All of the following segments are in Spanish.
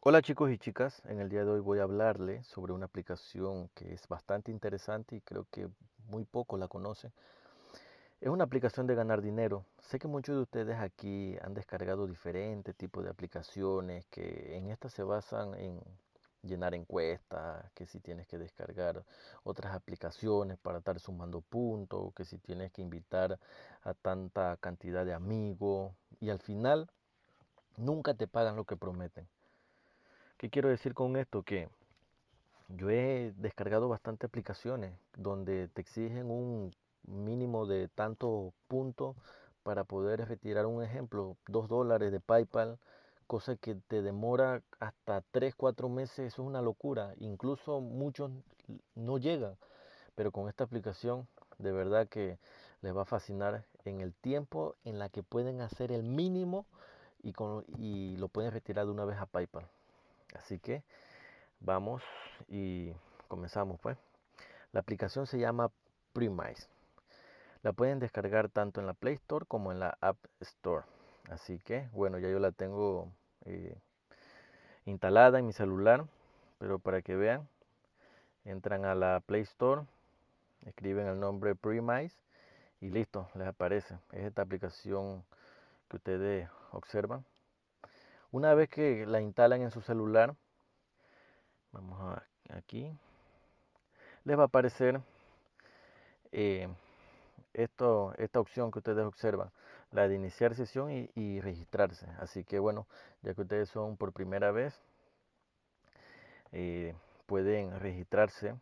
Hola chicos y chicas, en el día de hoy voy a hablarles sobre una aplicación que es bastante interesante y creo que muy pocos la conocen. Es una aplicación de ganar dinero. Sé que muchos de ustedes aquí han descargado diferentes tipos de aplicaciones que en estas se basan en llenar encuestas, que si tienes que descargar otras aplicaciones para estar sumando puntos, que si tienes que invitar a tanta cantidad de amigos y al final nunca te pagan lo que prometen. ¿Qué quiero decir con esto? Que yo he descargado bastantes aplicaciones donde te exigen un mínimo de tantos puntos para poder retirar un ejemplo, Dos dólares de PayPal, cosa que te demora hasta 3, 4 meses, eso es una locura, incluso muchos no llegan, pero con esta aplicación de verdad que les va a fascinar en el tiempo en la que pueden hacer el mínimo y lo pueden retirar de una vez a PayPal. Así que vamos y comenzamos pues. La aplicación se llama Premise. La pueden descargar tanto en la Play Store como en la App Store. Así que bueno, ya yo la tengo eh, instalada en mi celular. Pero para que vean, entran a la Play Store, escriben el nombre Premise y listo, les aparece. Es esta aplicación que ustedes observan. Una vez que la instalan en su celular, vamos a, aquí, les va a aparecer eh, esto, esta opción que ustedes observan, la de iniciar sesión y, registrarse. Así que bueno, ya que ustedes son por primera vez, eh, pueden registrarse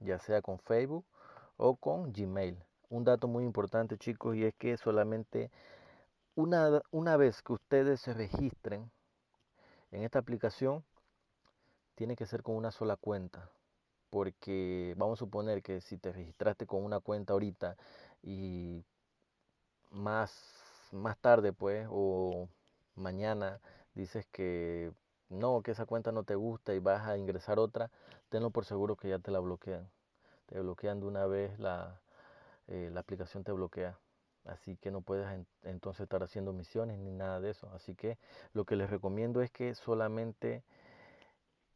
ya sea con Facebook o con Gmail. Un dato muy importante chicos y es que solamente una, una vez que ustedes se registren en esta aplicación tiene que ser con una sola cuenta, porque vamos a suponer que si te registraste con una cuenta ahorita y más, más tarde pues o mañana dices que no, que esa cuenta no te gusta y vas a ingresar otra, tenlo por seguro que ya te la bloquean. Te bloquean de una vez la, eh, la aplicación te bloquea. Así que no puedes entonces estar haciendo misiones ni nada de eso. Así que lo que les recomiendo es que solamente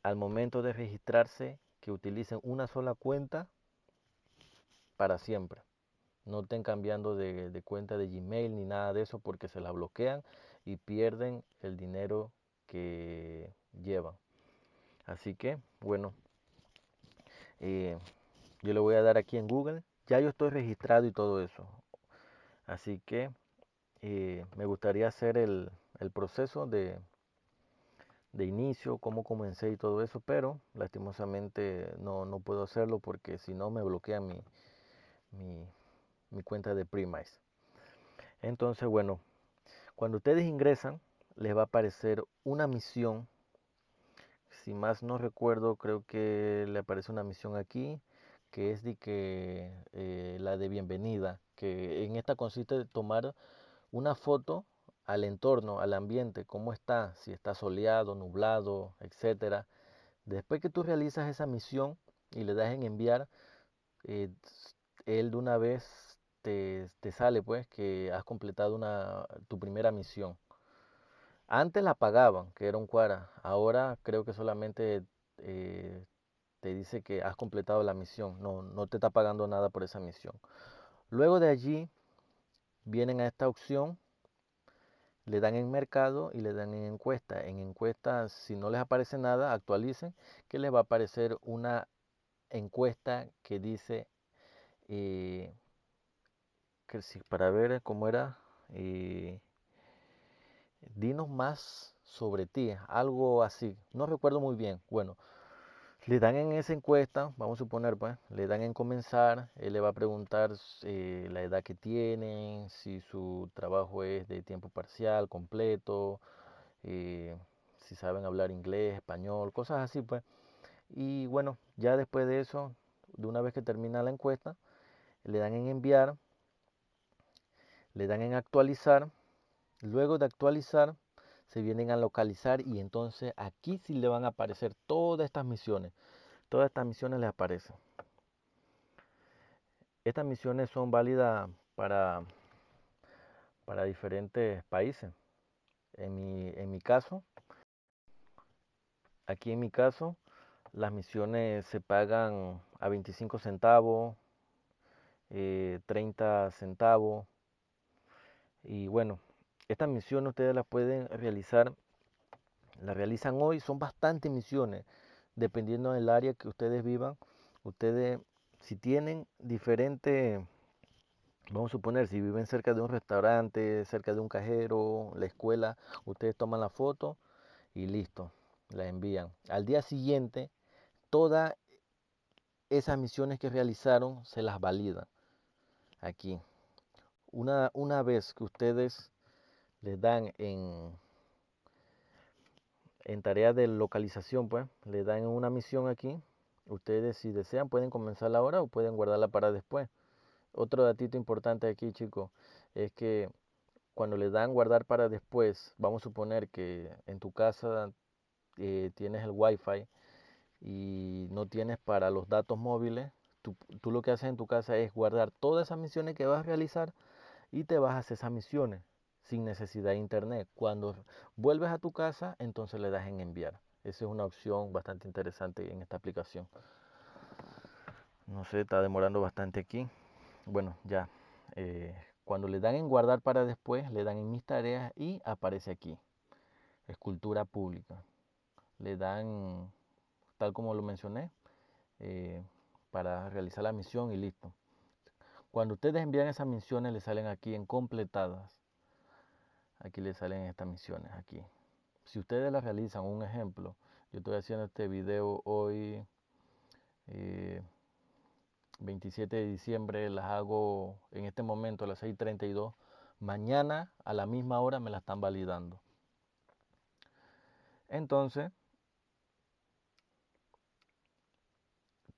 al momento de registrarse, que utilicen una sola cuenta para siempre. No estén cambiando de, cuenta de Gmail ni nada de eso porque se la bloquean y pierden el dinero que llevan. Así que, bueno, eh, yo le voy a dar aquí en Google. Ya yo estoy registrado y todo eso. Así que eh, me gustaría hacer el, proceso de, inicio, cómo comencé y todo eso, pero lastimosamente no, no puedo hacerlo porque si no me bloquea mi, cuenta de Primise Entonces, bueno, cuando ustedes ingresan, les va a aparecer una misión. Si más no recuerdo, creo que le aparece una misión aquí que es de que, eh, la de bienvenida, que en esta consiste en tomar una foto al entorno, al ambiente, cómo está, si está soleado, nublado, etcétera. Después que tú realizas esa misión y le das en enviar, eh, él de una vez te, sale pues que has completado una, tu primera misión. Antes la pagaban, que era un cuara. Ahora creo que solamente eh, te dice que has completado la misión, no, no te está pagando nada por esa misión. Luego de allí vienen a esta opción, le dan en mercado y le dan en encuesta. En encuesta, si no les aparece nada, actualicen, que les va a aparecer una encuesta que dice, eh, para ver cómo era, eh, dinos más sobre ti, algo así. No recuerdo muy bien. Bueno, le dan en esa encuesta, vamos a suponer, pues, le dan en comenzar, él le va a preguntar eh, la edad que tienen, si su trabajo es de tiempo parcial, completo, eh, si saben hablar inglés, español, cosas así, pues. Y bueno, ya después de eso, de una vez que termina la encuesta, le dan en enviar, le dan en actualizar, luego de actualizar, se vienen a localizar y entonces aquí sí le van a aparecer todas estas misiones. Todas estas misiones les aparecen. Estas misiones son válidas para, para diferentes países. En mi, en mi caso, aquí en mi caso, las misiones se pagan a 25 centavos, 30 eh, centavos. Y bueno, estas misiones ustedes las pueden realizar, la realizan hoy, son bastantes misiones, dependiendo del área que ustedes vivan. Ustedes, si tienen diferente, Vamos a suponer, si viven cerca de un restaurante, cerca de un cajero, la escuela, ustedes toman la foto y listo, la envían. Al día siguiente, todas esas misiones que realizaron se las validan. Aquí. Una, una vez que ustedes les dan en, en de localización, pues, le dan una misión aquí. Ustedes si desean pueden comenzarla ahora o pueden guardarla para después. Otro datito importante aquí, chicos, es que cuando le dan guardar para después, vamos a suponer que en tu casa eh, tienes el wifi y no tienes para los datos móviles, tú, lo que haces en tu casa es guardar todas esas misiones que vas a realizar y te vas a hacer esas misiones sin necesidad de internet. Cuando vuelves a tu casa, entonces le das en enviar. Esa es una opción bastante interesante en esta aplicación. No sé, está demorando bastante aquí. Bueno, ya. Eh, cuando le dan en guardar para después, le dan en mis tareas y aparece aquí. Escultura pública. Le dan, tal como lo mencioné, eh, para realizar la misión y listo. Cuando ustedes envían esas misiones, le salen aquí en completadas aquí le salen estas misiones aquí. Si ustedes las realizan, un ejemplo, yo estoy haciendo este video hoy, 27 eh, de diciembre, las hago en este momento a las 6.32. Mañana a la misma hora me la están validando. Entonces,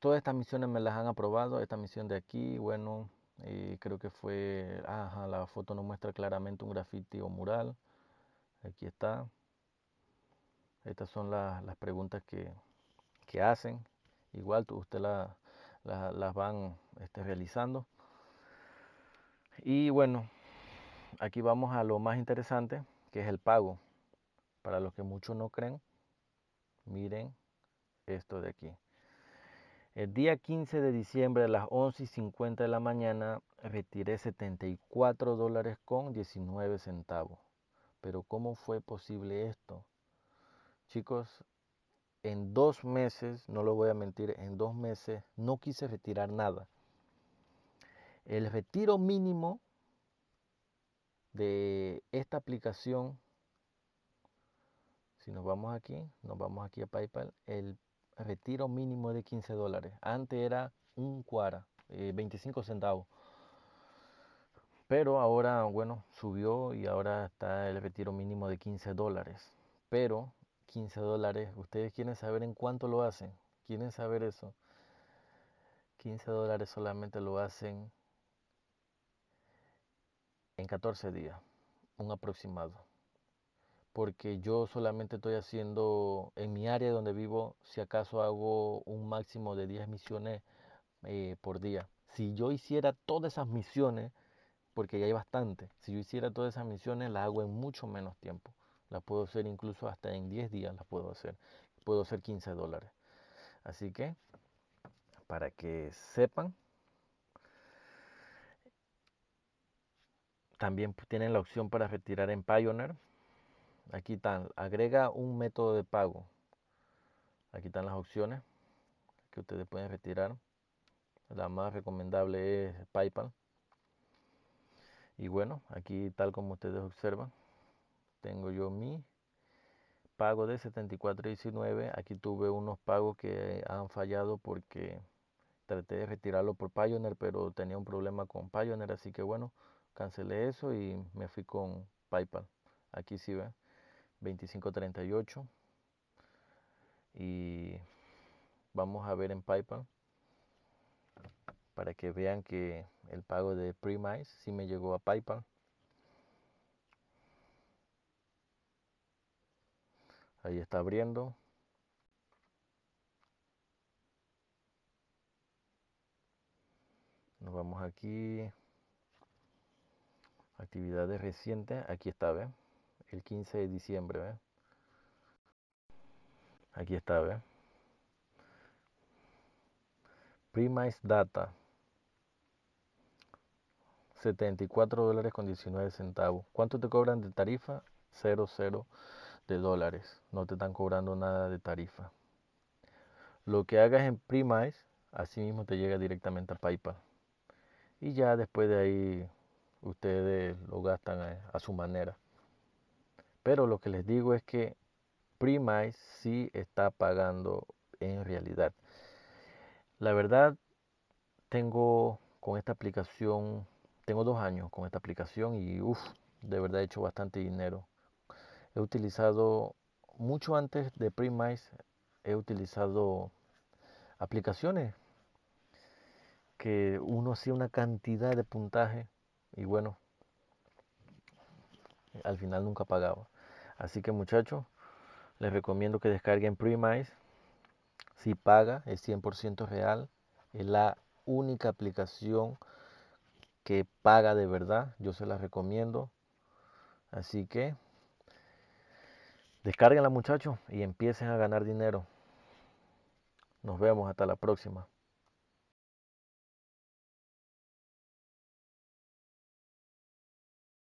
todas estas misiones me las han aprobado. Esta misión de aquí, bueno, y creo que fue, ajá, la foto nos muestra claramente un grafiti o mural. Aquí está. Estas son las preguntas que, hacen. Igual tú, usted las van este, realizando. Y bueno, aquí vamos a lo más interesante, que es el pago. Para los que muchos no creen, miren esto de aquí. El día 15 de diciembre a las 11:50 y de la mañana retiré 74 dólares con 19 centavos. Pero ¿cómo fue posible esto? Chicos, en dos meses, no lo voy a mentir, en dos meses no quise retirar nada. El retiro mínimo de esta aplicación, si nos vamos aquí, nos vamos aquí a PayPal, el retiro mínimo de 15 dólares. Antes era un cuara, 25 eh, centavos. Pero ahora, bueno, subió y ahora está el retiro mínimo de 15 dólares. Pero 15 dólares, ustedes quieren saber en cuánto lo hacen. ¿Quieren saber eso? 15 dólares solamente lo hacen en 14 días, un aproximado porque yo solamente estoy haciendo en mi área donde vivo, si acaso hago un máximo de 10 misiones eh, por día. Si yo hiciera todas esas misiones, porque ya hay bastante, si yo hiciera todas esas misiones, las hago en mucho menos tiempo. Las puedo hacer incluso hasta en 10 días, las puedo hacer. Puedo hacer 15 dólares. Así que, para que sepan, también tienen la opción para retirar en Pioneer Aquí están, agrega un método de pago. Aquí están las opciones que ustedes pueden retirar. La más recomendable es PayPal. Y bueno, aquí tal como ustedes observan, tengo yo mi pago de 74.19. Aquí tuve unos pagos que han fallado porque traté de retirarlo por Pioneer, pero tenía un problema con Pioneer, así que bueno, cancelé eso y me fui con PayPal. Aquí sí ve. 2538 y vamos a ver en PayPal para que vean que el pago de Premise sí me llegó a PayPal. Ahí está abriendo. Nos vamos aquí. Actividades recientes. Aquí está, ¿ven? el 15 de diciembre. Aquí está, ¿ve? es Data. 74 dólares con 19 centavos. ¿Cuánto te cobran de tarifa? 00 de dólares. No te están cobrando nada de tarifa. Lo que hagas en Premise, así mismo te llega directamente a PayPal. Y ya después de ahí ustedes lo gastan a su manera. Pero lo que les digo es que Primice sí está pagando en realidad. La verdad, tengo con esta aplicación, tengo dos años con esta aplicación y uff, de verdad he hecho bastante dinero. He utilizado, mucho antes de primais he utilizado aplicaciones que uno hacía una cantidad de puntaje y bueno, al final nunca pagaba. Así que muchachos, les recomiendo que descarguen Premise. Si paga, es 100% real. Es la única aplicación que paga de verdad. Yo se la recomiendo. Así que descarguenla muchachos y empiecen a ganar dinero. Nos vemos hasta la próxima.